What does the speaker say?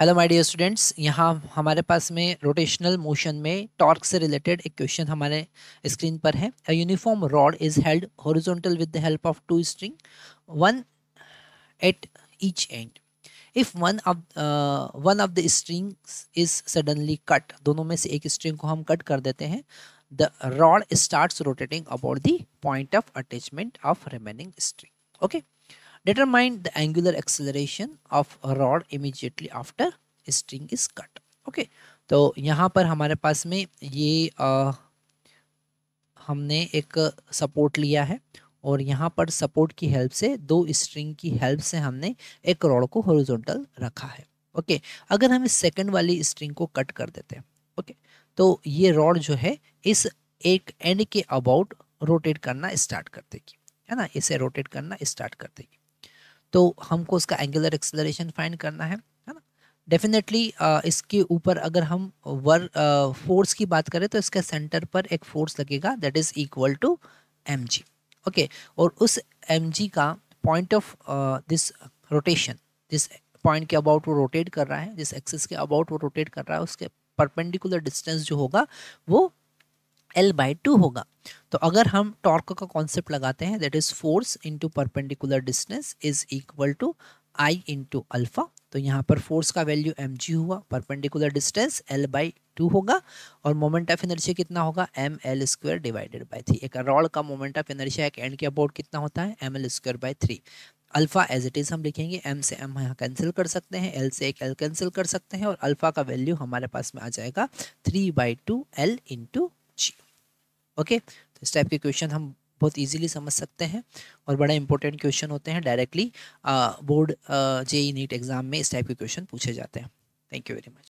Hello my dear students यहाँ हमारे पास में रोटेशनल मोशन में टॉर्क से रिलेटेड एक क्वेश्चन हमारे स्क्रीन पर है a uniform rod is held horizontal with the help of two string one at each end if one of one of the strings is suddenly cut दोनों में से एक स्ट्रिंग को हम कट कर देते हैं the rod start rotating about the point of attachment of remaining string okay Determine the angular acceleration of a rod immediately after string is cut. Okay okay. तो यहाँ पर हमारे पास में ये आ, हमने एक सपोर्ट लिया है और यहाँ पर सपोर्ट की हेल्प से दो स्ट्रिंग की हेल्प से हमने एक रॉड को हॉरिजॉन्टल रखा है ओके अगर हम इस सेकंड वाली स्ट्रिंग को कट कर देते हैं ओके तो ये रॉड जो है इस एक एंड के अबाउट रोटेट करना स्टार्ट कर देगी है ना इसे रोटेट करना स्टार्ट कर देगी तो हमको उसका एंगुलर एक्सेलरेशन फाइंड करना है है ना डेफिनेटली इसके ऊपर अगर हम वर फोर्स की बात करें तो इसके सेंटर पर एक फोर्स लगेगा that is equal to M okay और उस एम का पॉइंट ऑफ दिस रोटेशन जिस पॉइंट के अबाउट वो रोटेट कर रहा है जिस एक्सिस के अबाउट वो रोटेट कर रहा है उसके परपेंडिकुलर डिस्टेंस जो होगा वो एल बाई टू होगा तो अगर हम टॉर्क का कॉन्सेप्ट लगाते हैं that is force into perpendicular distance is equal to I into alpha तो यहाँ पर फोर्स का वैल्यू एम जी हुआ perpendicular distance L by two होगा और मोमेंट ऑफ एनर्जी कितना होगा M L square divided by three एक रॉड का मोमेंट ऑफ एनर्जी एक एंड के अबाउट कितना होता है M L square by three alpha as it is हम लिखेंगे एम से एम यहाँ कैंसिल कर सकते हैं एल से एक एल कैंसिल कर सकते हैं और अल्फ़ा का वैल्यू हमारे पास में आ जाएगा three by two L into zero okay तो इस टाइप के क्वेश्चन हम बहुत इजीली समझ सकते हैं और बड़ा इंपॉर्टेंट क्वेश्चन होते हैं directly board JEE NEET exam में इस टाइप के क्वेश्चन पूछे जाते हैं थैंक यू वेरी मच